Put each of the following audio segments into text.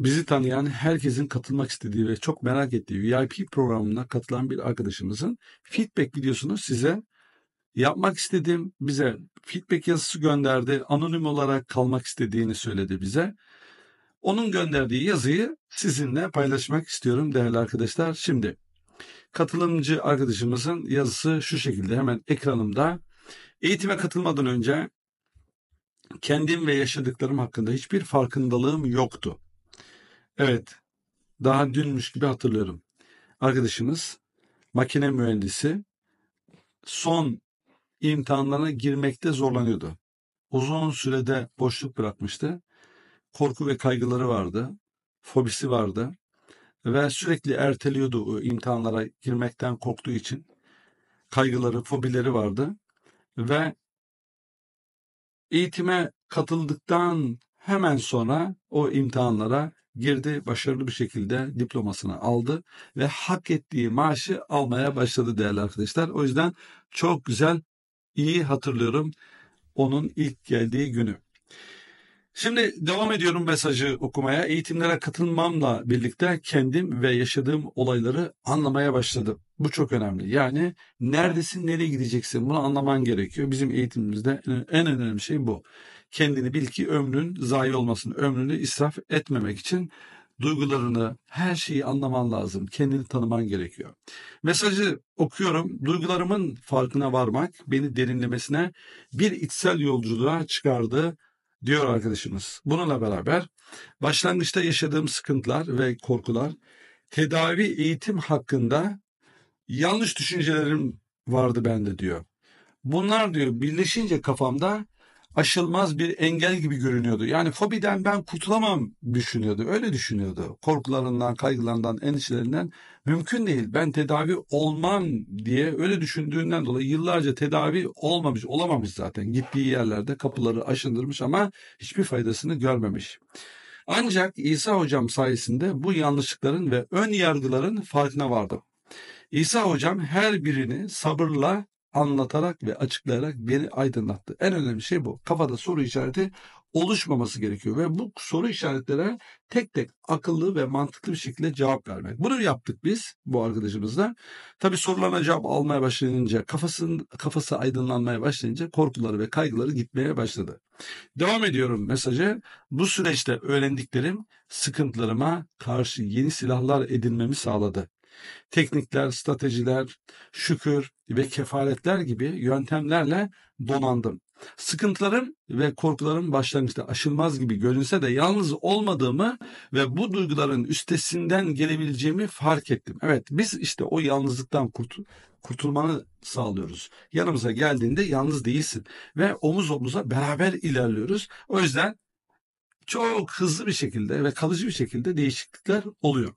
Bizi tanıyan herkesin katılmak istediği ve çok merak ettiği VIP programına katılan bir arkadaşımızın feedback videosunu size yapmak istedim. Bize feedback yazısı gönderdi. Anonim olarak kalmak istediğini söyledi bize. Onun gönderdiği yazıyı sizinle paylaşmak istiyorum değerli arkadaşlar. Şimdi katılımcı arkadaşımızın yazısı şu şekilde hemen ekranımda. Eğitime katılmadan önce kendim ve yaşadıklarım hakkında hiçbir farkındalığım yoktu. Evet. Daha dünmüş gibi hatırlıyorum. Arkadaşımız makine mühendisi son imtihanlarına girmekte zorlanıyordu. Uzun sürede boşluk bırakmıştı. Korku ve kaygıları vardı. Fobisi vardı. Ve sürekli erteliyordu o imtihanlara girmekten korktuğu için. Kaygıları, fobileri vardı. Ve eğitime katıldıktan hemen sonra o imtihanlara girdi, başarılı bir şekilde diplomasını aldı ve hak ettiği maaşı almaya başladı değerli arkadaşlar. O yüzden çok güzel, iyi hatırlıyorum onun ilk geldiği günü. Şimdi devam ediyorum mesajı okumaya. Eğitimlere katılmamla birlikte kendim ve yaşadığım olayları anlamaya başladım. Bu çok önemli. Yani neredesin, nereye gideceksin bunu anlaman gerekiyor. Bizim eğitimimizde en önemli şey bu kendini bil ki ömrün zayi olmasın. Ömrünü israf etmemek için duygularını, her şeyi anlaman lazım. Kendini tanıman gerekiyor. Mesajı okuyorum. Duygularımın farkına varmak beni derinlemesine bir içsel yolculuğa çıkardı diyor arkadaşımız. Bununla beraber başlangıçta yaşadığım sıkıntılar ve korkular tedavi eğitim hakkında yanlış düşüncelerim vardı bende diyor. Bunlar diyor birleşince kafamda aşılmaz bir engel gibi görünüyordu. Yani fobiden ben kurtulamam düşünüyordu. Öyle düşünüyordu. Korkularından, kaygılarından, endişelerinden mümkün değil. Ben tedavi olmam diye öyle düşündüğünden dolayı yıllarca tedavi olmamış, olamamış zaten. Gittiği yerlerde kapıları aşındırmış ama hiçbir faydasını görmemiş. Ancak İsa hocam sayesinde bu yanlışlıkların ve ön yargıların farkına vardım. İsa hocam her birini sabırla anlatarak ve açıklayarak beni aydınlattı. En önemli şey bu. Kafada soru işareti oluşmaması gerekiyor ve bu soru işaretlere tek tek akıllı ve mantıklı bir şekilde cevap vermek. Bunu yaptık biz bu arkadaşımızla. Tabii sorularına cevap almaya başlayınca kafasının kafası aydınlanmaya başlayınca korkuları ve kaygıları gitmeye başladı. Devam ediyorum mesajı. Bu süreçte öğrendiklerim sıkıntılarıma karşı yeni silahlar edinmemi sağladı teknikler, stratejiler, şükür ve kefaletler gibi yöntemlerle donandım. Sıkıntılarım ve korkularım başlangıçta aşılmaz gibi görünse de yalnız olmadığımı ve bu duyguların üstesinden gelebileceğimi fark ettim. Evet biz işte o yalnızlıktan kurtul kurtulmanı sağlıyoruz. Yanımıza geldiğinde yalnız değilsin ve omuz omuza beraber ilerliyoruz. O yüzden çok hızlı bir şekilde ve kalıcı bir şekilde değişiklikler oluyor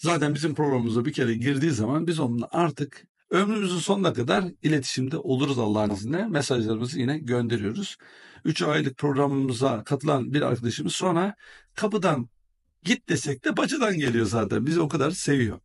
zaten bizim programımıza bir kere girdiği zaman biz onunla artık ömrümüzün sonuna kadar iletişimde oluruz Allah'ın izniyle. Mesajlarımızı yine gönderiyoruz. 3 aylık programımıza katılan bir arkadaşımız sonra kapıdan git desek de bacadan geliyor zaten. Bizi o kadar seviyor.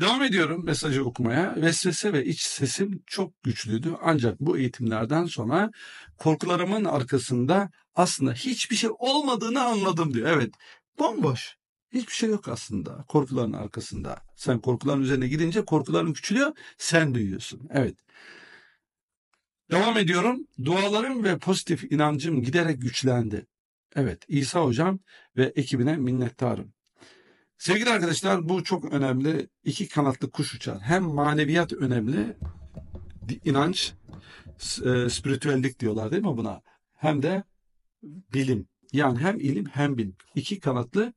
Devam ediyorum mesajı okumaya. Vesvese ve iç sesim çok güçlüydü. Ancak bu eğitimlerden sonra korkularımın arkasında aslında hiçbir şey olmadığını anladım diyor. Evet bomboş. Hiçbir şey yok aslında korkuların arkasında. Sen korkuların üzerine gidince korkuların küçülüyor, sen duyuyorsun. Evet. Devam ediyorum. Dualarım ve pozitif inancım giderek güçlendi. Evet, İsa hocam ve ekibine minnettarım. Sevgili arkadaşlar bu çok önemli. İki kanatlı kuş uçar. Hem maneviyat önemli, inanç, e, spiritüellik diyorlar değil mi buna? Hem de bilim. Yani hem ilim hem bilim. İki kanatlı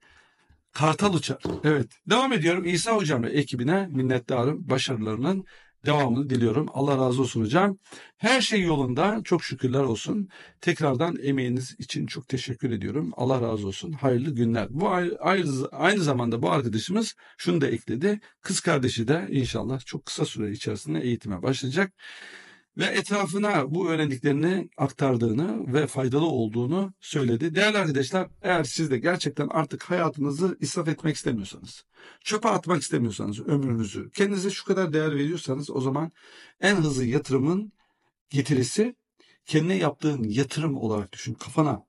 kartal uçar. Evet. Devam ediyorum. İsa Hocam ve ekibine minnettarım. Başarılarının devamını diliyorum. Allah razı olsun hocam. Her şey yolunda. Çok şükürler olsun. Tekrardan emeğiniz için çok teşekkür ediyorum. Allah razı olsun. Hayırlı günler. Bu ayrı, aynı zamanda bu arkadaşımız şunu da ekledi. Kız kardeşi de inşallah çok kısa süre içerisinde eğitime başlayacak ve etrafına bu öğrendiklerini aktardığını ve faydalı olduğunu söyledi. Değerli arkadaşlar eğer siz de gerçekten artık hayatınızı israf etmek istemiyorsanız, çöpe atmak istemiyorsanız ömrünüzü, kendinize şu kadar değer veriyorsanız o zaman en hızlı yatırımın getirisi kendine yaptığın yatırım olarak düşün. Kafana,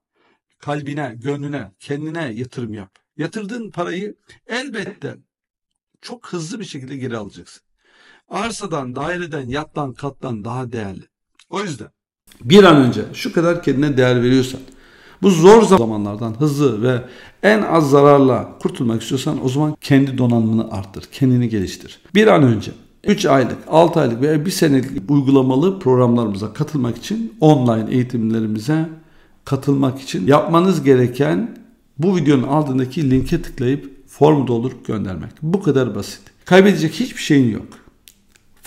kalbine, gönlüne, kendine yatırım yap. Yatırdığın parayı elbette çok hızlı bir şekilde geri alacaksın arsadan, daireden, yattan, kattan daha değerli. O yüzden bir an önce şu kadar kendine değer veriyorsan, bu zor zamanlardan hızlı ve en az zararla kurtulmak istiyorsan o zaman kendi donanımını arttır, kendini geliştir. Bir an önce 3 aylık, 6 aylık veya 1 senelik uygulamalı programlarımıza katılmak için online eğitimlerimize katılmak için yapmanız gereken bu videonun altındaki linke tıklayıp formu doldurup göndermek. Bu kadar basit. Kaybedecek hiçbir şeyin yok.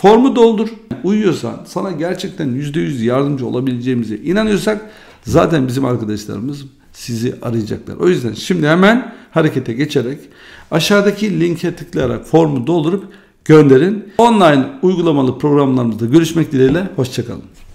Formu doldur. Uyuyorsan sana gerçekten %100 yardımcı olabileceğimize inanıyorsak zaten bizim arkadaşlarımız sizi arayacaklar. O yüzden şimdi hemen harekete geçerek aşağıdaki linke tıklayarak formu doldurup gönderin. Online uygulamalı programlarımızda görüşmek dileğiyle. Hoşçakalın.